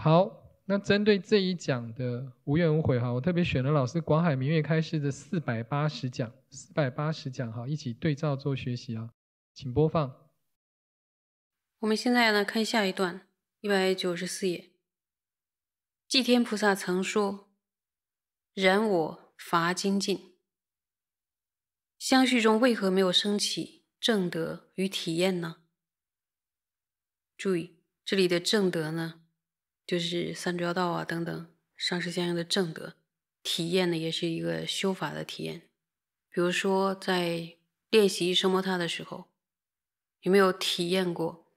好，那针对这一讲的无怨无悔哈，我特别选了老师广海明月开示的四百八十讲，四百八十讲哈，一起对照做学习啊，请播放。我们现在呢，看下一段一百九十四页，祭天菩萨曾说：“然我伐精进，相续中为何没有升起正德与体验呢？”注意这里的正德呢。就是三主要道啊等等，上师相应的正德体验呢，也是一个修法的体验。比如说在练习声摩他的时候，有没有体验过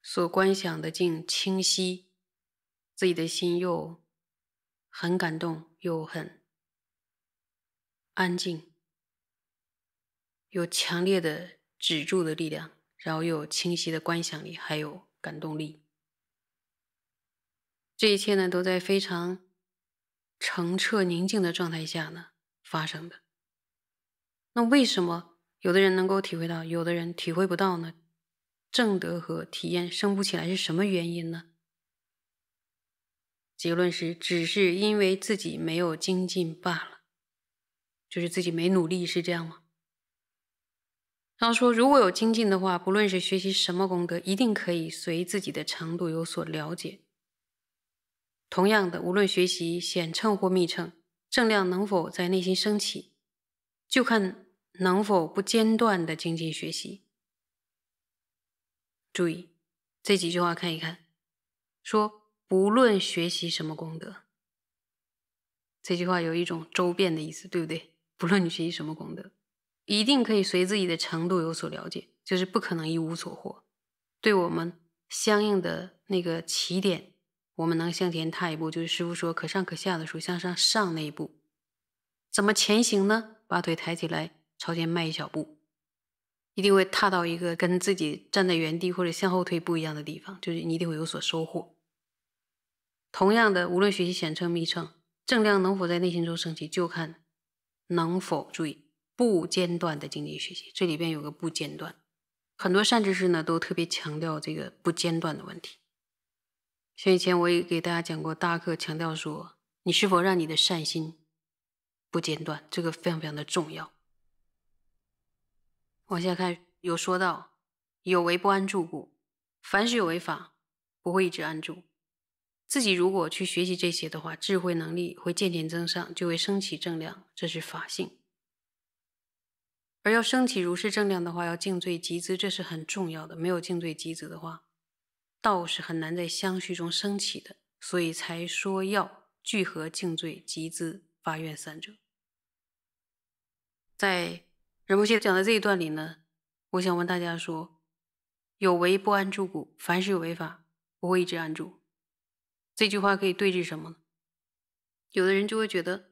所观想的境清晰，自己的心又很感动又很安静，有强烈的止住的力量，然后又有清晰的观想力，还有感动力。这一切呢，都在非常澄澈、宁静的状态下呢发生的。那为什么有的人能够体会到，有的人体会不到呢？正德和体验升不起来是什么原因呢？结论是，只是因为自己没有精进罢了，就是自己没努力，是这样吗？他说：“如果有精进的话，不论是学习什么功德，一定可以随自己的程度有所了解。”同样的，无论学习显乘或密乘，正量能否在内心升起，就看能否不间断的精进学习。注意这几句话看一看，说不论学习什么功德，这句话有一种周遍的意思，对不对？不论你学习什么功德，一定可以随自己的程度有所了解，就是不可能一无所获。对我们相应的那个起点。我们能向前踏一步，就是师傅说可上可下的时候，向上上那一步，怎么前行呢？把腿抬起来，朝前迈一小步，一定会踏到一个跟自己站在原地或者向后退不一样的地方，就是你一定会有所收获。同样的，无论学习显秤、密称，正量能否在内心中升起，就看能否注意不间断的经济学习。这里边有个不间断，很多善知识呢都特别强调这个不间断的问题。像以前我也给大家讲过，大课强调说，你是否让你的善心不间断，这个非常非常的重要。往下看有说到，有为不安住故，凡是有为法不会一直安住。自己如果去学习这些的话，智慧能力会渐渐增上，就会升起正量，这是法性。而要升起如是正量的话，要敬罪集资，这是很重要的。没有敬罪集资的话。道是很难在相续中升起的，所以才说要聚合净罪、集资发愿三者。在仁波切讲的这一段里呢，我想问大家说：有为不安住故，凡事有为法不会一直安住。这句话可以对治什么？有的人就会觉得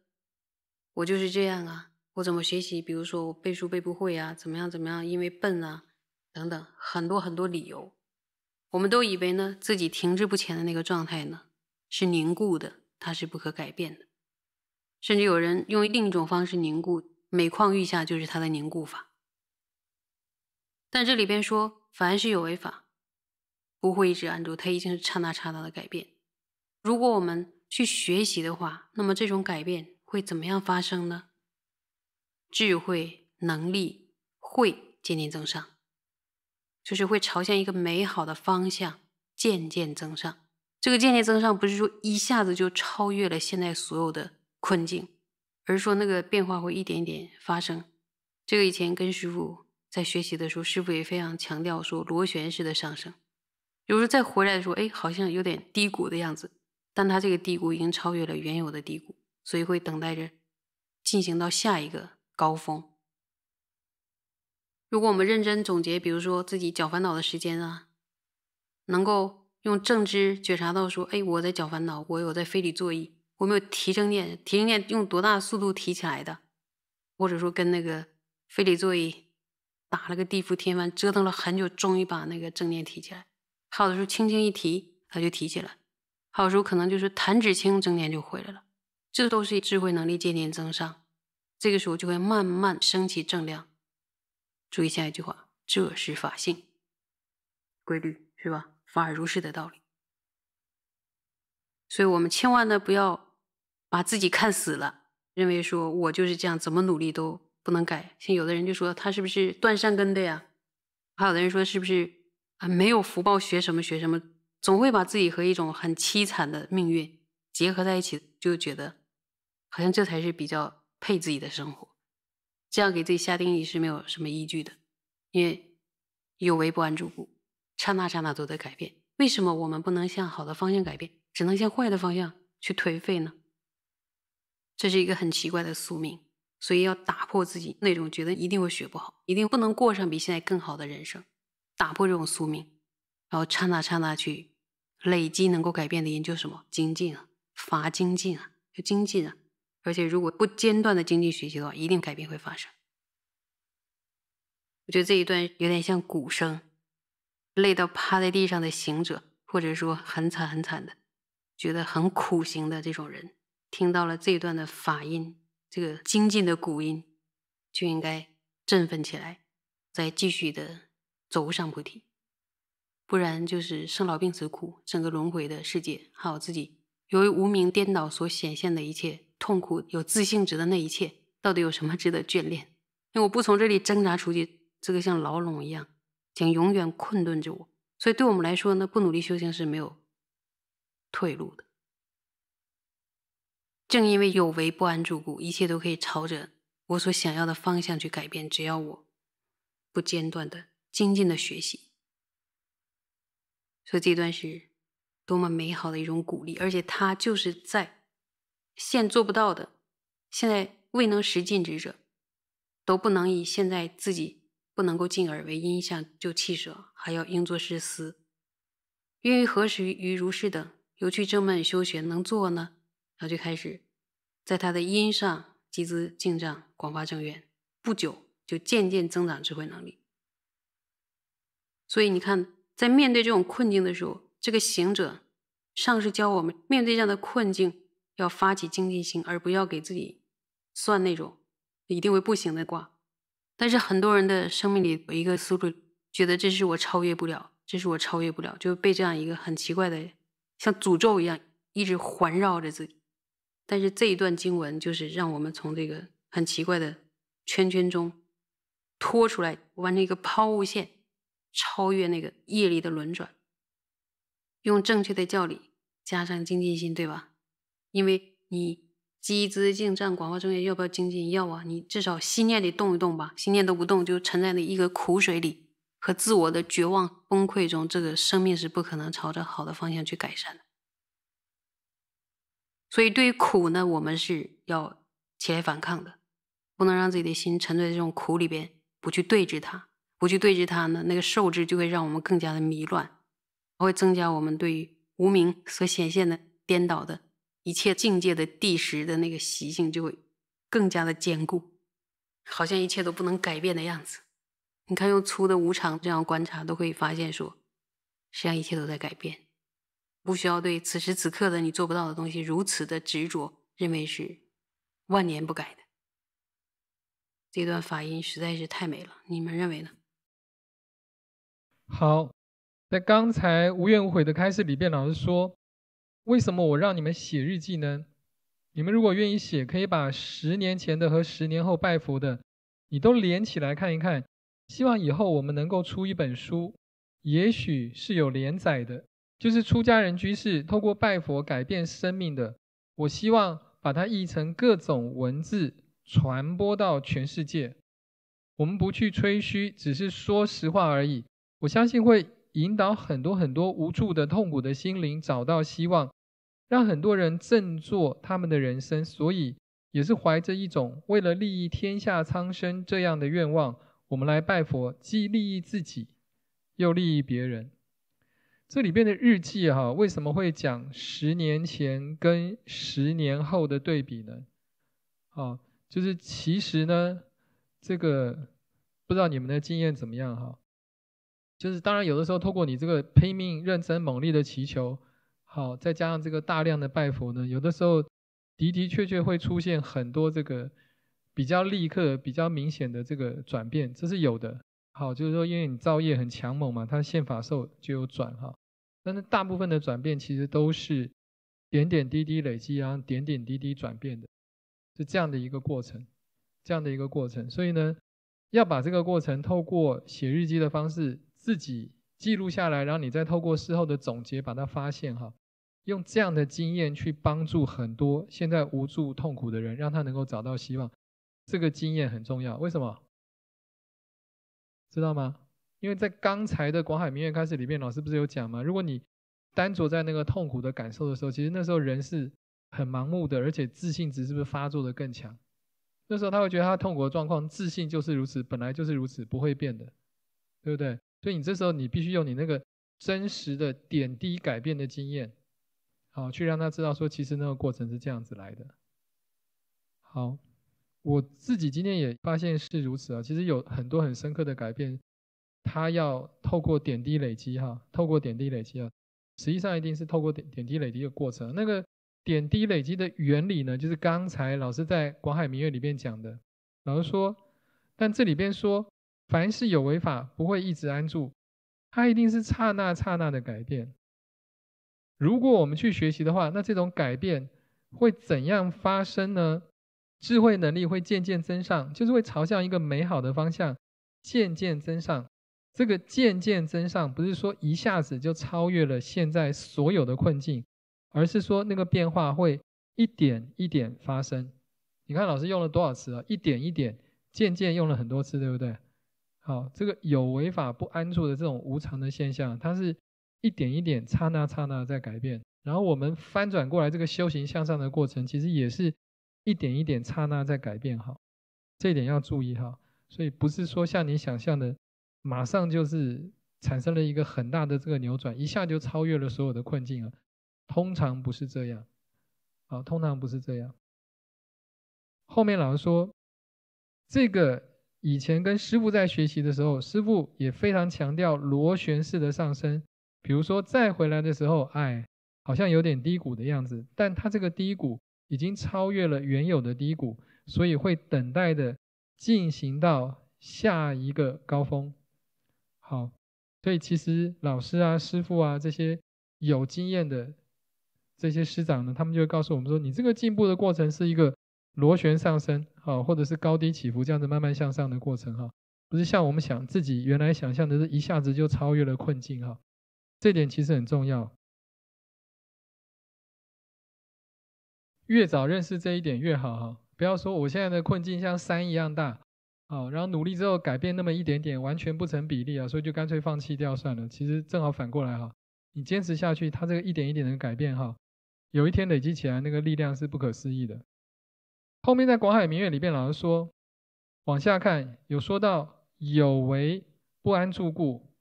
我就是这样啊，我怎么学习？比如说我背书背不会啊，怎么样怎么样？因为笨啊，等等，很多很多理由。我们都以为呢，自己停滞不前的那个状态呢，是凝固的，它是不可改变的。甚至有人用另一种方式凝固，每况愈下就是它的凝固法。但这里边说，凡是有为法，不会一直按住，它一定是刹那刹那的改变。如果我们去学习的话，那么这种改变会怎么样发生呢？智慧、能力会渐渐增上。就是会朝向一个美好的方向渐渐增上，这个渐渐增上不是说一下子就超越了现在所有的困境，而是说那个变化会一点点发生。这个以前跟师傅在学习的时候，师傅也非常强调说螺旋式的上升，有时候再回来的时候，哎，好像有点低谷的样子，但他这个低谷已经超越了原有的低谷，所以会等待着进行到下一个高峰。如果我们认真总结，比如说自己绞烦恼的时间啊，能够用正知觉察到，说哎，我在绞烦恼，我有在非理作义，我没有提正念，提升念用多大速度提起来的，或者说跟那个非理作义打了个地覆天翻，折腾了很久，终于把那个正念提起来；，还有的时候轻轻一提，它就提起来；，还有的时候可能就是弹指轻，正念就回来了。这都是智慧能力渐渐增上，这个时候就会慢慢升起正量。注意下一句话，这是法性规律，是吧？法而如是的道理，所以我们千万呢不要把自己看死了，认为说我就是这样，怎么努力都不能改。像有的人就说他是不是断善根的呀？还有的人说是不是啊没有福报，学什么学什么，总会把自己和一种很凄惨的命运结合在一起，就觉得好像这才是比较配自己的生活。这样给自己下定义是没有什么依据的，因为有为不安住故，刹那刹那都在改变。为什么我们不能向好的方向改变，只能向坏的方向去颓废呢？这是一个很奇怪的宿命。所以要打破自己那种觉得一定会学不好，一定不能过上比现在更好的人生，打破这种宿命，然后刹那刹那去累积能够改变的研究什么精进啊，罚精进啊，就精进啊。而且，如果不间断的经济学习的话，一定改变会发生。我觉得这一段有点像鼓声，累到趴在地上的行者，或者说很惨很惨的，觉得很苦行的这种人，听到了这一段的法音，这个精进的鼓音，就应该振奋起来，再继续的走上菩提。不然就是生老病死苦，整个轮回的世界还有自己，由于无名颠倒所显现的一切。痛苦有自信值的那一切，到底有什么值得眷恋？因为我不从这里挣扎出去，这个像牢笼一样，将永远困顿着我。所以，对我们来说呢，不努力修行是没有退路的。正因为有为不安住故，一切都可以朝着我所想要的方向去改变。只要我不间断的精进的学习，所以这段是多么美好的一种鼓励，而且它就是在。现做不到的，现在未能实尽之者，都不能以现在自己不能够尽而为因，相就气舍，还要应作是思，愿于何时于如是等，由去正门修学能做呢？然后就开始在他的因上集资进账，广发正缘，不久就渐渐增长智慧能力。所以你看，在面对这种困境的时候，这个行者，上师教我们面对这样的困境。要发起精进心，而不要给自己算那种一定会不行的卦。但是很多人的生命里有一个思路，觉得这是我超越不了，这是我超越不了，就被这样一个很奇怪的像诅咒一样一直环绕着自己。但是这一段经文就是让我们从这个很奇怪的圈圈中拖出来，完成一个抛物线，超越那个业力的轮转，用正确的教理加上精进心，对吧？因为你积资进账，广告中钱，要不要精进？要啊！你至少心念得动一动吧。心念都不动，就沉在那一个苦水里和自我的绝望崩溃中，这个生命是不可能朝着好的方向去改善的。所以，对于苦呢，我们是要起来反抗的，不能让自己的心沉醉在这种苦里边，不去对峙它，不去对峙它呢，那个受制就会让我们更加的迷乱，会增加我们对于无名所显现的颠倒的。一切境界的地时的那个习性就会更加的坚固，好像一切都不能改变的样子。你看，用粗的无常这样观察，都可以发现说，实际上一切都在改变，不需要对此时此刻的你做不到的东西如此的执着，认为是万年不改的。这段发音实在是太美了，你们认为呢？好，在刚才无怨无悔的开始里边，老师说。为什么我让你们写日记呢？你们如果愿意写，可以把十年前的和十年后拜佛的，你都连起来看一看。希望以后我们能够出一本书，也许是有连载的，就是出家人居士透过拜佛改变生命的。我希望把它译成各种文字，传播到全世界。我们不去吹嘘，只是说实话而已。我相信会引导很多很多无助的痛苦的心灵找到希望。让很多人振作他们的人生，所以也是怀着一种为了利益天下苍生这样的愿望，我们来拜佛，既利益自己，又利益别人。这里边的日记哈，为什么会讲十年前跟十年后的对比呢？啊，就是其实呢，这个不知道你们的经验怎么样哈，就是当然有的时候通过你这个拼命、认真、猛烈的祈求。好，再加上这个大量的拜佛呢，有的时候的的确确会出现很多这个比较立刻、比较明显的这个转变，这是有的。好，就是说因为你造业很强猛嘛，他宪法受就有转哈。但是大部分的转变其实都是点点滴滴累积，然后点点滴滴转变的，是这样的一个过程，这样的一个过程。所以呢，要把这个过程透过写日记的方式自己记录下来，然后你再透过事后的总结把它发现哈。用这样的经验去帮助很多现在无助痛苦的人，让他能够找到希望。这个经验很重要，为什么？知道吗？因为在刚才的广海明月开始里面，老师不是有讲吗？如果你单着在那个痛苦的感受的时候，其实那时候人是很盲目的，而且自信值是不是发作的更强？那时候他会觉得他痛苦的状况，自信就是如此，本来就是如此，不会变的，对不对？所以你这时候你必须用你那个真实的点滴改变的经验。好，去让他知道说，其实那个过程是这样子来的。好，我自己今天也发现是如此啊。其实有很多很深刻的改变，他要透过点滴累积哈，透过点滴累积啊，实际上一定是透过点点滴累积的过程。那个点滴累积的原理呢，就是刚才老师在《广海明月》里面讲的。老师说，但这里边说，凡是有违法，不会一直安住，它一定是刹那刹那的改变。如果我们去学习的话，那这种改变会怎样发生呢？智慧能力会渐渐增上，就是会朝向一个美好的方向渐渐增上。这个渐渐增上不是说一下子就超越了现在所有的困境，而是说那个变化会一点一点发生。你看老师用了多少次了？一点一点、渐渐用了很多次，对不对？好，这个有违法不安住的这种无常的现象，它是。一点一点，刹那刹那在改变。然后我们翻转过来，这个修行向上的过程，其实也是一点一点，刹那在改变。哈，这一点要注意哈。所以不是说像你想象的，马上就是产生了一个很大的这个扭转，一下就超越了所有的困境了。通常不是这样。啊，通常不是这样。后面老师说，这个以前跟师傅在学习的时候，师傅也非常强调螺旋式的上升。比如说，再回来的时候，哎，好像有点低谷的样子，但它这个低谷已经超越了原有的低谷，所以会等待的进行到下一个高峰。好，所以其实老师啊、师傅啊这些有经验的这些师长呢，他们就会告诉我们说，你这个进步的过程是一个螺旋上升啊，或者是高低起伏这样子慢慢向上的过程哈，不是像我们想自己原来想象的是一下子就超越了困境哈。这点其实很重要，越早认识这一点越好哈。不要说我现在的困境像山一样大，好，然后努力之后改变那么一点点，完全不成比例啊，所以就干脆放弃掉算了。其实正好反过来哈，你坚持下去，它这个一点一点的改变哈，有一天累积起来那个力量是不可思议的。后面在《广海明月》里边，老师说，往下看有说到有为不安住故。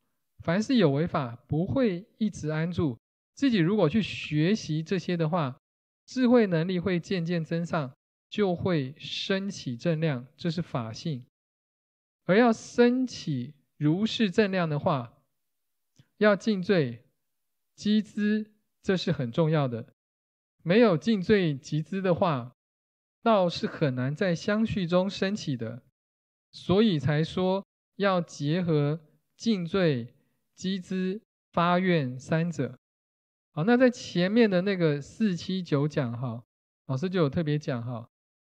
凡是有违法，不会一直安住自己。如果去学习这些的话，智慧能力会渐渐增上，就会升起正量，这是法性。而要升起如是正量的话，要尽罪积资，这是很重要的。没有尽罪积资的话，倒是很难在相续中升起的。所以才说要结合尽罪。积资发愿三者，好，那在前面的那个四七九讲哈，老师就有特别讲哈，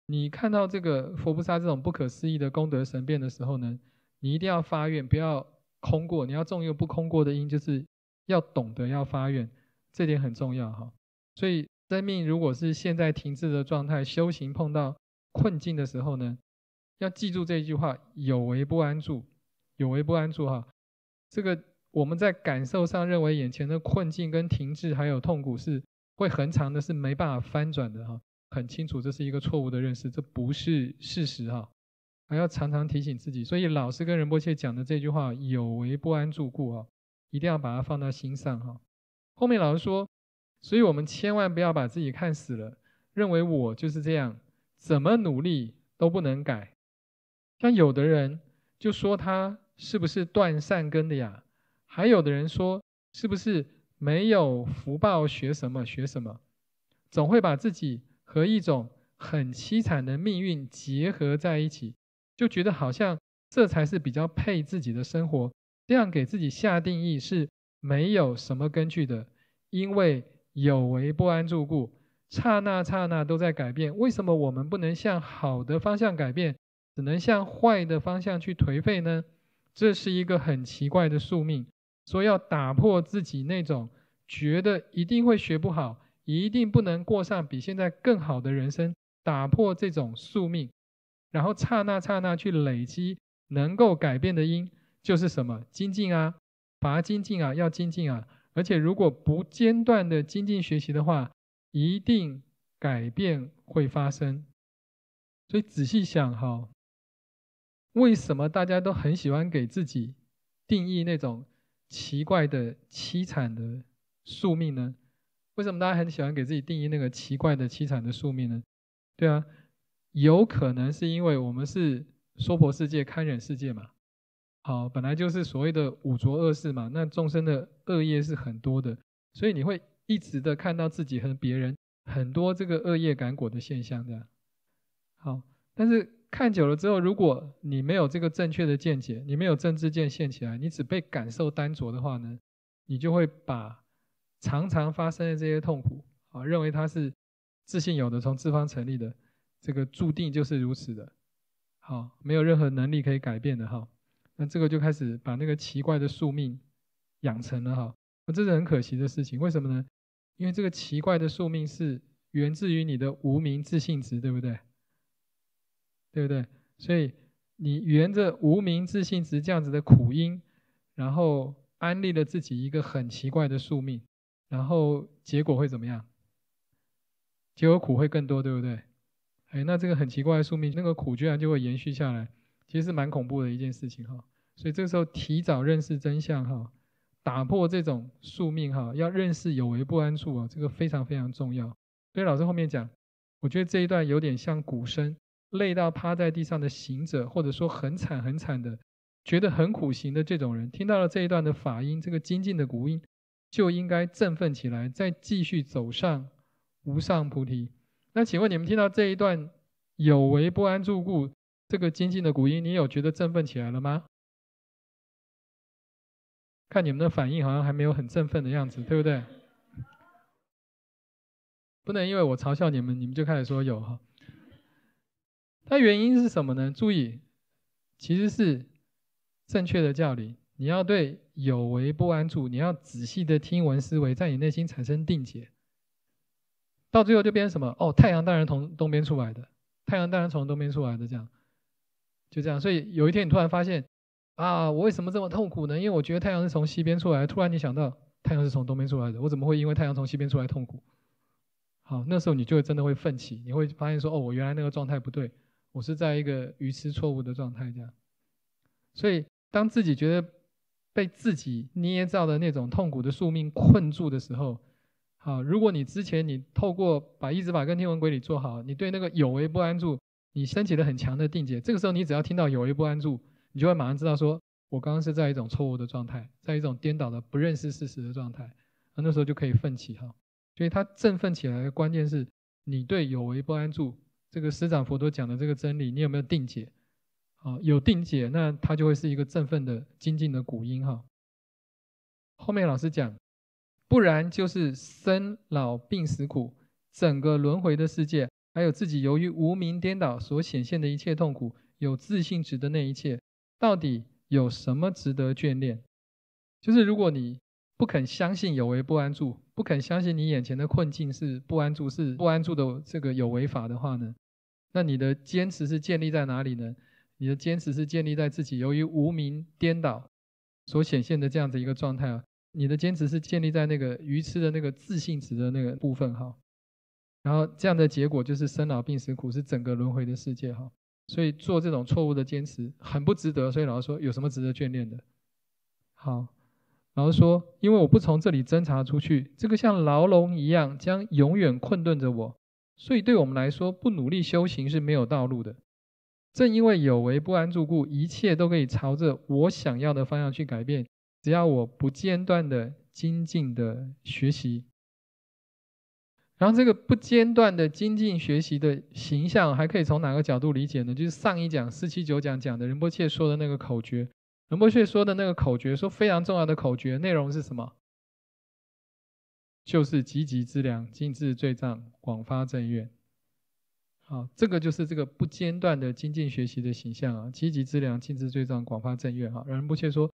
你看到这个佛菩萨这种不可思议的功德神变的时候呢，你一定要发愿，不要空过，你要种个不空过的因，就是要懂得要发愿，这点很重要哈。所以生命如果是现在停滞的状态，修行碰到困境的时候呢，要记住这句话：有为不安住，有为不安住哈，这个。我们在感受上认为眼前的困境跟停滞还有痛苦是会很长的，是没办法翻转的哈。很清楚这是一个错误的认识，这不是事实哈。还要常常提醒自己，所以老师跟仁波切讲的这句话有为不安住故哈，一定要把它放到心上哈。后面老师说，所以我们千万不要把自己看死了，认为我就是这样，怎么努力都不能改。像有的人就说他是不是断善根的呀？还有的人说，是不是没有福报学什么学什么，总会把自己和一种很凄惨的命运结合在一起，就觉得好像这才是比较配自己的生活。这样给自己下定义是没有什么根据的，因为有为不安住故，刹那刹那都在改变。为什么我们不能向好的方向改变，只能向坏的方向去颓废呢？这是一个很奇怪的宿命。所以要打破自己那种觉得一定会学不好，一定不能过上比现在更好的人生，打破这种宿命，然后刹那刹那去累积能够改变的因，就是什么精进啊，拔精进啊，要精进啊，而且如果不间断的精进学习的话，一定改变会发生。所以仔细想哈，为什么大家都很喜欢给自己定义那种？奇怪的凄惨的宿命呢？为什么大家很喜欢给自己定义那个奇怪的凄惨的宿命呢？对啊，有可能是因为我们是娑婆世界、堪忍世界嘛。好，本来就是所谓的五浊恶世嘛。那众生的恶业是很多的，所以你会一直的看到自己和别人很多这个恶业感果的现象这样。好，但是。看久了之后，如果你没有这个正确的见解，你没有政治见限起来，你只被感受单着的话呢，你就会把常常发生的这些痛苦啊，认为它是自信有的从自方成立的，这个注定就是如此的，好，没有任何能力可以改变的哈。那这个就开始把那个奇怪的宿命养成了哈，那这是很可惜的事情。为什么呢？因为这个奇怪的宿命是源自于你的无名自信值，对不对？对不对？所以你沿着无名自信值这样子的苦因，然后安利了自己一个很奇怪的宿命，然后结果会怎么样？结果苦会更多，对不对？哎，那这个很奇怪的宿命，那个苦居然就会延续下来，其实是蛮恐怖的一件事情哈。所以这个时候提早认识真相哈，打破这种宿命哈，要认识有为不安处啊，这个非常非常重要。所以老师后面讲，我觉得这一段有点像鼓声。累到趴在地上的行者，或者说很惨很惨的，觉得很苦行的这种人，听到了这一段的法音，这个精进的古音，就应该振奋起来，再继续走上无上菩提。那请问你们听到这一段有为不安住故这个精进的古音，你有觉得振奋起来了吗？看你们的反应，好像还没有很振奋的样子，对不对？不能因为我嘲笑你们，你们就开始说有哈。它原因是什么呢？注意，其实是正确的教理。你要对有为不安处，你要仔细的听闻思维，在你内心产生定解。到最后就变成什么？哦，太阳当然从东边出来的，太阳当然从东边出来的，这样，就这样。所以有一天你突然发现，啊，我为什么这么痛苦呢？因为我觉得太阳是从西边出来，突然你想到太阳是从东边出来的，我怎么会因为太阳从西边出来痛苦？好，那时候你就真的会奋起，你会发现说，哦，我原来那个状态不对。我是在一个愚痴错误的状态下，所以当自己觉得被自己捏造的那种痛苦的宿命困住的时候，好，如果你之前你透过把意志法跟天文鬼理做好，你对那个有为不安住，你升起了很强的定解，这个时候你只要听到有为不安住，你就会马上知道说，我刚刚是在一种错误的状态，在一种颠倒的不认识事实的状态，那那时候就可以奋起哈。所以他振奋起来的关键是你对有为不安住。这个师长佛陀讲的这个真理，你有没有定解？啊，有定解，那他就会是一个振奋的精进的鼓音哈。后面老师讲，不然就是生老病死苦，整个轮回的世界，还有自己由于无名颠倒所显现的一切痛苦，有自信值的那一切，到底有什么值得眷恋？就是如果你不肯相信有为不安住，不肯相信你眼前的困境是不安住，是不安住的这个有为法的话呢？那你的坚持是建立在哪里呢？你的坚持是建立在自己由于无名颠倒所显现的这样子一个状态啊。你的坚持是建立在那个愚痴的那个自信值的那个部分哈。然后这样的结果就是生老病死苦是整个轮回的世界哈。所以做这种错误的坚持很不值得。所以老师说有什么值得眷恋的？好，老师说因为我不从这里侦查出去，这个像牢笼一样将永远困顿着我。所以，对我们来说，不努力修行是没有道路的。正因为有为不安住故，一切都可以朝着我想要的方向去改变。只要我不间断的精进的学习，然后这个不间断的精进学习的形象，还可以从哪个角度理解呢？就是上一讲四七九讲讲的仁波切说的那个口诀，仁波切说的那个口诀，说非常重要的口诀内容是什么？就是积极资粮，尽致罪障，广发正愿。好，这个就是这个不间断的精进学习的形象啊！积极资粮，尽致罪障，广发正愿。哈，让人不屑说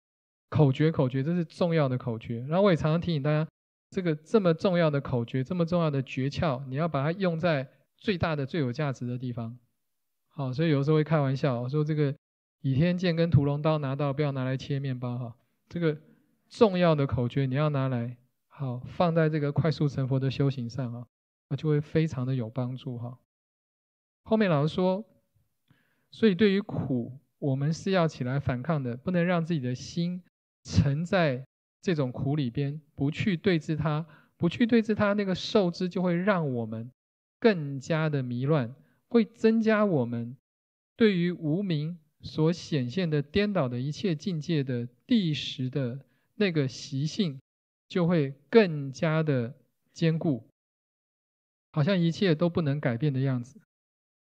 口诀，口诀，这是重要的口诀。然后我也常常提醒大家，这个这么重要的口诀，这么重要的诀窍，你要把它用在最大的最有价值的地方。好，所以有时候会开玩笑，我说这个倚天剑跟屠龙刀拿到不要拿来切面包哈，这个重要的口诀你要拿来。好，放在这个快速成佛的修行上啊，那就会非常的有帮助哈。后面老师说，所以对于苦，我们是要起来反抗的，不能让自己的心沉在这种苦里边，不去对峙它，不去对峙它，那个受之就会让我们更加的迷乱，会增加我们对于无名所显现的颠倒的一切境界的第十的那个习性。就会更加的坚固，好像一切都不能改变的样子。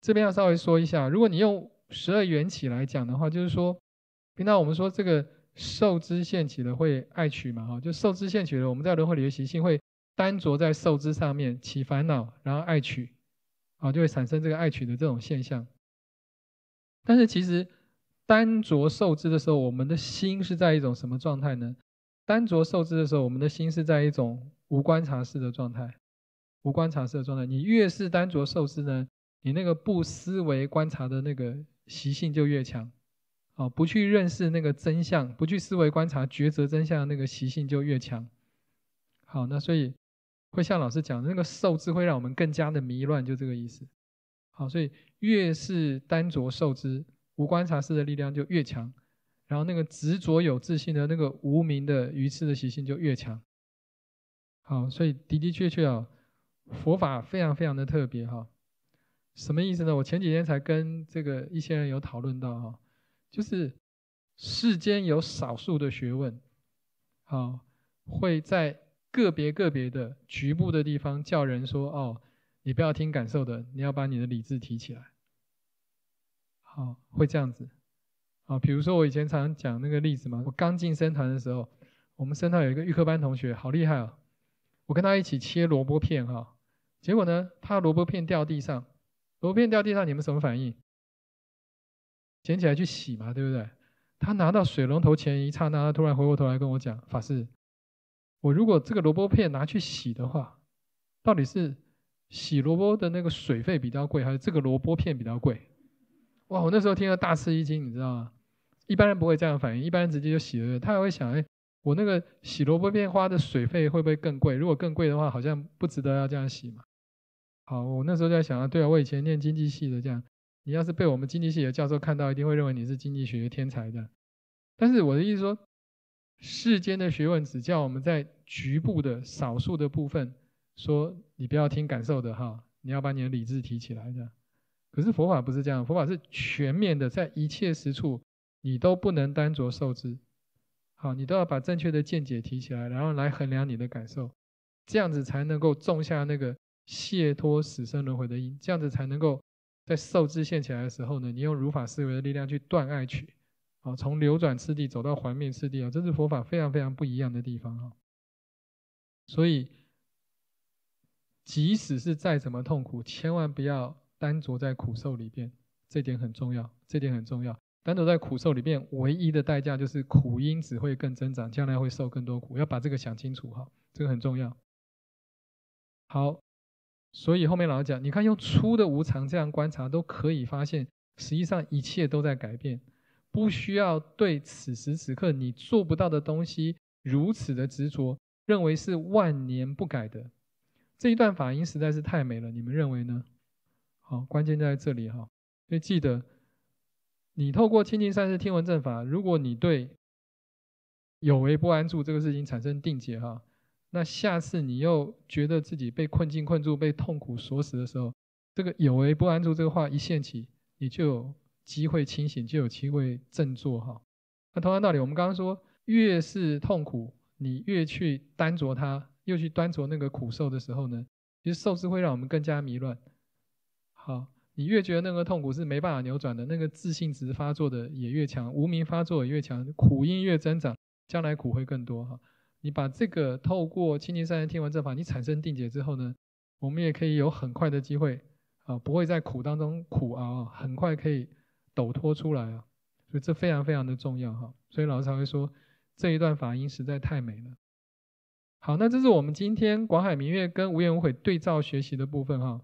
这边要稍微说一下，如果你用十二缘起来讲的话，就是说，平常我们说这个受之现起的会爱取嘛，哈，就受之现取的，我们在轮回里的习性会单着在受之上面起烦恼，然后爱取，啊，就会产生这个爱取的这种现象。但是其实单着受之的时候，我们的心是在一种什么状态呢？单着受知的时候，我们的心是在一种无观察式的状态，无观察式的状态。你越是单着受知呢，你那个不思维观察的那个习性就越强，啊，不去认识那个真相，不去思维观察抉择真相的那个习性就越强。好，那所以会像老师讲的那个受知会让我们更加的迷乱，就这个意思。好，所以越是单着受知，无观察式的力量就越强。然后那个执着有自信的那个无名的鱼刺的习性就越强。好，所以的的确确啊，佛法非常非常的特别哈。什么意思呢？我前几天才跟这个一些人有讨论到哈，就是世间有少数的学问，好会在个别个别的局部的地方叫人说哦，你不要听感受的，你要把你的理智提起来。好，会这样子。啊，比如说我以前常常讲那个例子嘛，我刚进生团的时候，我们生团有一个预科班同学，好厉害哦，我跟他一起切萝卜片哈，结果呢，他萝卜片掉地上，萝卜片掉地上，你们什么反应？捡起来去洗嘛，对不对？他拿到水龙头前一刹那，他突然回过头来跟我讲，法师，我如果这个萝卜片拿去洗的话，到底是洗萝卜的那个水费比较贵，还是这个萝卜片比较贵？哇！我那时候听了大吃一惊，你知道吗？一般人不会这样反应，一般人直接就洗了。他还会想：哎，我那个洗萝卜片花的水费会不会更贵？如果更贵的话，好像不值得要这样洗嘛。好，我那时候在想啊，对啊，我以前念经济系的，这样，你要是被我们经济系的教授看到，一定会认为你是经济学天才的。但是我的意思说，世间的学问只叫我们在局部的少数的部分，说你不要听感受的哈，你要把你的理智提起来这样。可是佛法不是这样，佛法是全面的，在一切时处，你都不能单着受制，好，你都要把正确的见解提起来，然后来衡量你的感受，这样子才能够种下那个解脱死生轮回的因，这样子才能够在受制现起来的时候呢，你用如法思维的力量去断爱取，好，从流转次第走到还灭次第啊，这是佛法非常非常不一样的地方啊，所以，即使是再怎么痛苦，千万不要。单着在苦受里边，这点很重要，这点很重要。单着在苦受里边，唯一的代价就是苦因只会更增长，将来会受更多苦。要把这个想清楚，哈，这个很重要。好，所以后面老师讲，你看用粗的无常这样观察，都可以发现，实际上一切都在改变，不需要对此时此刻你做不到的东西如此的执着，认为是万年不改的。这一段法音实在是太美了，你们认为呢？哦，关键在这里哈，所以记得，你透过清净三事听闻正法，如果你对有为不安住这个事情产生定解哈，那下次你又觉得自己被困境困住、被痛苦锁死的时候，这个有为不安住这个话一现起，你就有机会清醒，就有机会振作哈。那同样道理，我们刚刚说，越是痛苦，你越去担着它，又去端着那个苦受的时候呢，其实受是会让我们更加迷乱。好，你越觉得那个痛苦是没办法扭转的，那个自信值发作的也越强，无名发作也越强，苦因越增长，将来苦会更多哈。你把这个透过清净三人听完正法，你产生定解之后呢，我们也可以有很快的机会啊，不会在苦当中苦熬，很快可以抖脱出来啊。所以这非常非常的重要哈。所以老师才会说这一段法音实在太美了。好，那这是我们今天广海明月跟无怨无悔对照学习的部分哈。